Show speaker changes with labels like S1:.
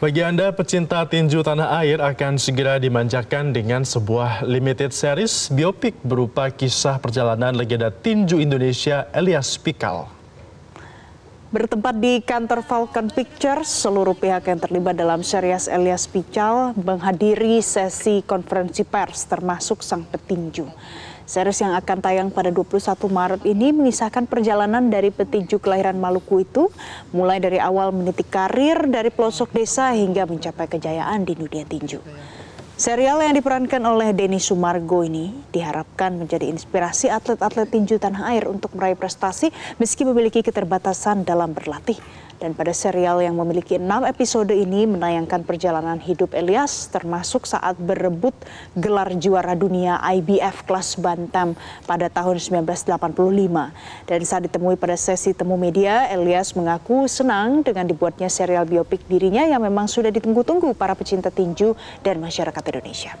S1: Bagi Anda pecinta tinju tanah air akan segera dimanjakan dengan sebuah limited series biopik berupa kisah perjalanan legenda tinju Indonesia Elias Pikal.
S2: Bertempat di kantor Falcon Pictures, seluruh pihak yang terlibat dalam Serias Elias Pical menghadiri sesi konferensi pers termasuk sang petinju. Series yang akan tayang pada 21 Maret ini mengisahkan perjalanan dari petinju kelahiran Maluku itu mulai dari awal meniti karir dari pelosok desa hingga mencapai kejayaan di dunia tinju. Serial yang diperankan oleh Denny Sumargo ini diharapkan menjadi inspirasi atlet-atlet tinju tanah air untuk meraih prestasi meski memiliki keterbatasan dalam berlatih. Dan pada serial yang memiliki enam episode ini menayangkan perjalanan hidup Elias termasuk saat berebut gelar juara dunia IBF kelas Bantam pada tahun 1985. Dan saat ditemui pada sesi temu media, Elias mengaku senang dengan dibuatnya serial biopik dirinya yang memang sudah ditunggu-tunggu para pecinta tinju dan masyarakat Indonesia.